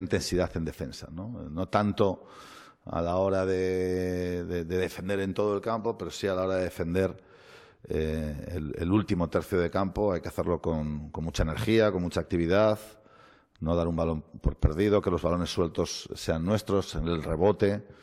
intensidad en defensa, ¿no? tanto a la hora de, defender en todo el campo, pero sí a la hora de defender eh, el, último tercio de campo. Hay que hacerlo con, mucha energía, con mucha actividad, no dar un balón por perdido, que los balones sueltos sean nuestros, en el rebote,